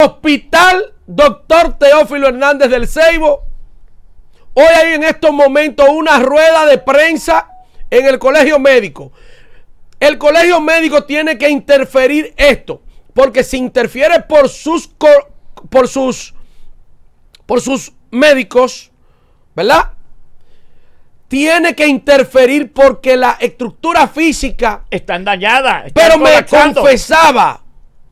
Hospital Doctor Teófilo Hernández del Ceibo. Hoy hay en estos momentos una rueda de prensa en el colegio médico. El colegio médico tiene que interferir esto, porque si interfiere por sus por sus por sus médicos, ¿verdad? Tiene que interferir porque la estructura física Está dañada. pero me confesaba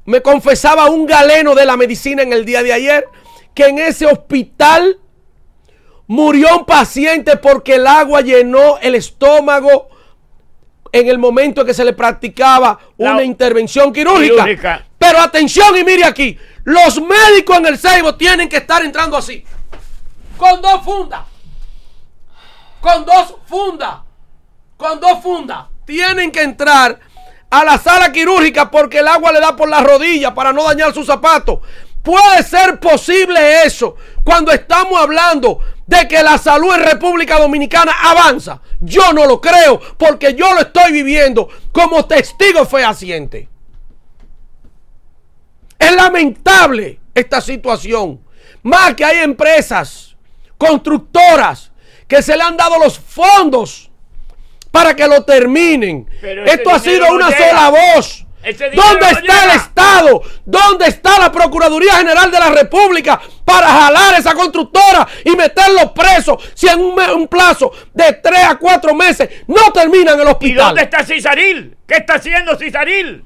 me confesaba un galeno de la medicina en el día de ayer que en ese hospital murió un paciente porque el agua llenó el estómago en el momento que se le practicaba una intervención quirúrgica. Pero atención y mire aquí, los médicos en el Seibo tienen que estar entrando así. Con dos fundas. Con dos fundas. Con dos fundas. Tienen que entrar a la sala quirúrgica porque el agua le da por la rodillas para no dañar sus zapatos. Puede ser posible eso cuando estamos hablando de que la salud en República Dominicana avanza. Yo no lo creo porque yo lo estoy viviendo como testigo fehaciente. Es lamentable esta situación. Más que hay empresas constructoras que se le han dado los fondos para que lo terminen. Esto ha sido una sola voz. ¿Dónde está el Estado? ¿Dónde está la Procuraduría General de la República para jalar esa constructora y meterlos presos si en un, plazo de tres a cuatro meses no terminan el hospital? dónde está Cisaril? ¿Qué está haciendo Cisaril?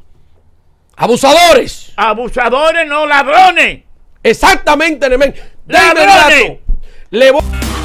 Abusadores. Abusadores, no ladrones. Exactamente, Nemén. Déjame Le